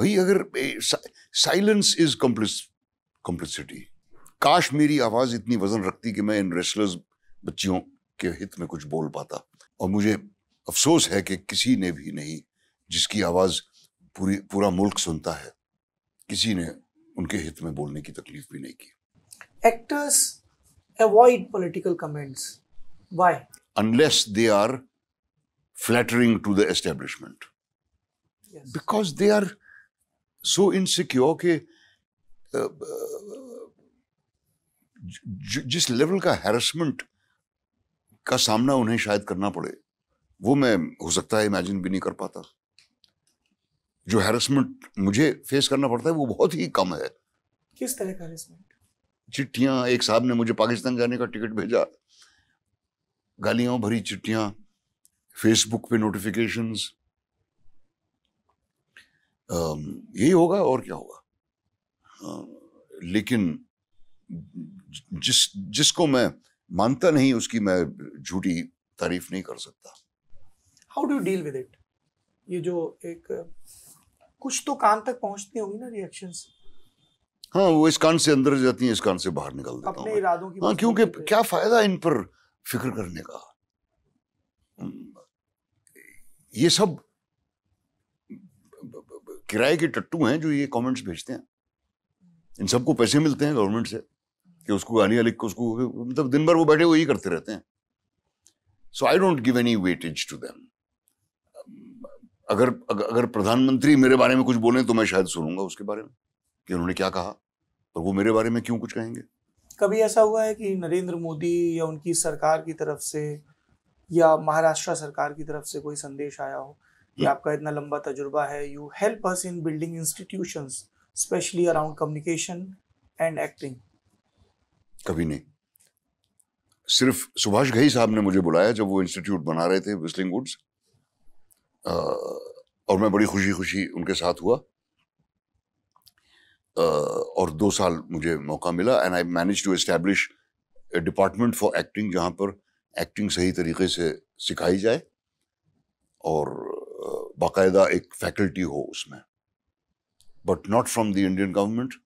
भाई अगर silence is complicity काश मेरी आवाज़ इतनी वजन रखती कि मैं इन रेसलर्स बच्चियों के हित में कुछ बोल पाता और मुझे अफसोस है कि किसी ने भी नहीं जिसकी आवाज़ पूरी पूरा मुल्क सुनता है किसी ने उनके हित में बोलने की तकलीफ भी नहीं की actors avoid political comments why unless they are flattering to the establishment because they are insecure के जिस लेवल का हैरसमेंट का सामना उन्हें शायद करना पड़े वो मैं हो सकता है इमेजिन भी नहीं कर पाता जो हैरसमेंट मुझे फेस करना पड़ता है वो बहुत ही कम है किस तरह का हैरसमेंट चिट्ठियां एक साहब ने मुझे पाकिस्तान जाने का टिकट भेजा गालियां भरी चिट्ठियां फेसबुक पे नोटिफिकेशंस यही होगा और क्या होगा हाँ, लेकिन जिस जिसको मैं मानता नहीं उसकी मैं झूठी तारीफ नहीं कर सकता how do deal with it ये जो एक कुछ तो कान तक पहुंचती होगी ना रिएक्शन हाँ वो इस कान से अंदर जाती है इस कान से बाहर निकल देता अपने इरादों की हाँ क्योंकि क्या फायदा इन पर फिक्र करने का ये सब किराए के टट्टू हैं जो ये कमेंट्स भेजते हैं इन सबको पैसे मिलते हैं गवर्नमेंट से कि उसको आनिया लिख के उसको मतलब दिन भर वो बैठे वही करते रहते हैं so I don't give any weightage to them अगर अगर प्रधानमंत्री मेरे बारे में कुछ बोले तो मैं शायद सुनूंगा उसके बारे में कि उन्होंने क्या कहा पर वो मेरे बारे में क्यों कुछ कहेंगे कभी ऐसा हुआ है कि नरेंद्र मोदी या उनकी सरकार की तरफ से या महाराष्ट्र सरकार की तरफ से कोई संदेश आया हो कि आपका इतना लंबा तजुर्बा है you help us in building institution specially around communication and acting कभी नहीं सिर्फ सुभाष घई साहब ने मुझे बुलाया जब वो इंस्टीट्यूट बना रहे थे विस्लिंग वुड्स और मैं बड़ी खुशी खुशी उनके साथ हुआ आ, और दो साल मुझे मौका मिला and I manage to establish department for acting जहाँ पर एक्टिंग सही तरीके से सिखाई जाए और बाकायदा एक फैकल्टी हो उसमें but not from the Indian government